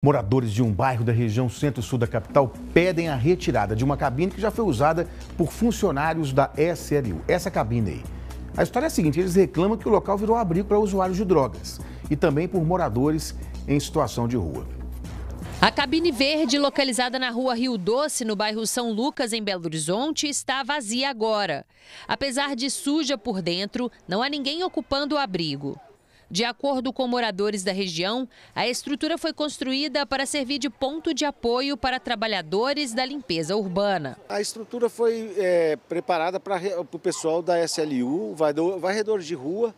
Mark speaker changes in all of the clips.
Speaker 1: Moradores de um bairro da região centro-sul da capital pedem a retirada de uma cabine que já foi usada por funcionários da SLU. Essa cabine aí. A história é a seguinte: eles reclamam que o local virou abrigo para usuários de drogas e também por moradores em situação de rua.
Speaker 2: A cabine verde, localizada na rua Rio Doce, no bairro São Lucas, em Belo Horizonte, está vazia agora. Apesar de suja por dentro, não há ninguém ocupando o abrigo. De acordo com moradores da região, a estrutura foi construída para servir de ponto de apoio para trabalhadores da limpeza urbana. A estrutura
Speaker 3: foi é, preparada para o pessoal da SLU, varredores de rua,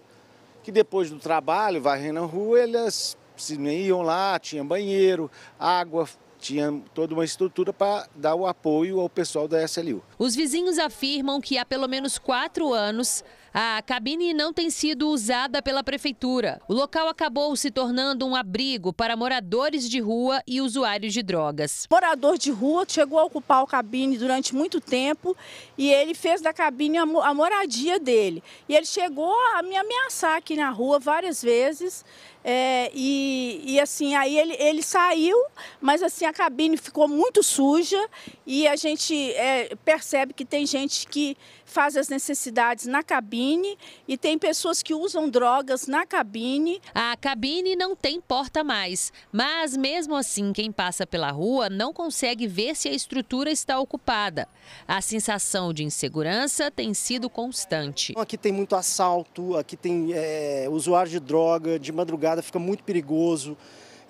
Speaker 3: que depois do trabalho, varrendo a rua, eles se iam lá, tinha banheiro, água, tinha toda uma estrutura para dar o apoio ao pessoal da SLU.
Speaker 2: Os vizinhos afirmam que há pelo menos quatro anos a cabine não tem sido usada pela prefeitura. O local acabou se tornando um abrigo para moradores de rua e usuários de
Speaker 4: drogas. Morador de rua chegou a ocupar a cabine durante muito tempo e ele fez da cabine a moradia dele. E ele chegou a me ameaçar aqui na rua várias vezes. É, e, e, assim, aí ele, ele saiu, mas assim, a cabine ficou muito suja e a gente é, percebe que tem gente que faz as necessidades na cabine cabine e tem pessoas que usam
Speaker 2: drogas na cabine. A cabine não tem porta mais, mas mesmo assim, quem passa pela rua não consegue ver se a estrutura está ocupada. A sensação de insegurança tem sido constante.
Speaker 5: Aqui tem muito assalto, aqui tem é, usuário de droga, de madrugada fica muito perigoso.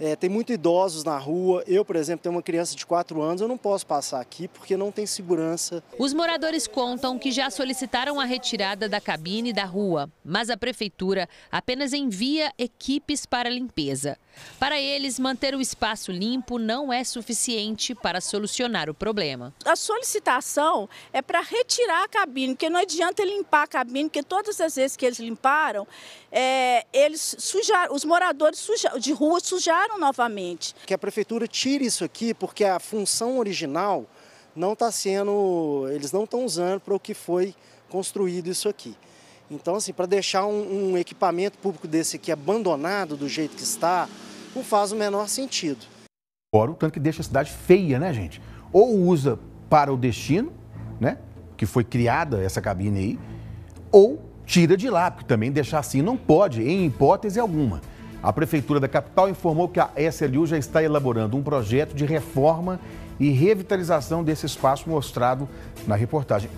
Speaker 5: É, tem muito idosos na rua. Eu, por exemplo, tenho uma criança de 4 anos, eu não posso passar aqui porque não tem segurança.
Speaker 2: Os moradores contam que já solicitaram a retirada da cabine da rua, mas a prefeitura apenas envia equipes para limpeza. Para eles, manter o espaço limpo não é suficiente para solucionar o problema. A solicitação
Speaker 4: é para retirar a cabine, porque não adianta limpar a cabine, porque todas as vezes que eles limparam, é, eles sujaram, os moradores de rua sujaram novamente. Que a
Speaker 5: prefeitura tire isso aqui, porque a função original não está sendo, eles não estão usando para o que foi construído isso aqui. Então, assim, para deixar um, um, equipamento público desse aqui abandonado do jeito que está, não faz o menor sentido.
Speaker 1: Fora o tanto que deixa a cidade feia, né, gente? Ou usa para o destino, né, que foi criada essa cabine aí, ou tira de lá, porque também deixar assim não pode, em hipótese alguma. A Prefeitura da capital informou que a SLU já está elaborando um projeto de reforma e revitalização desse espaço mostrado na reportagem.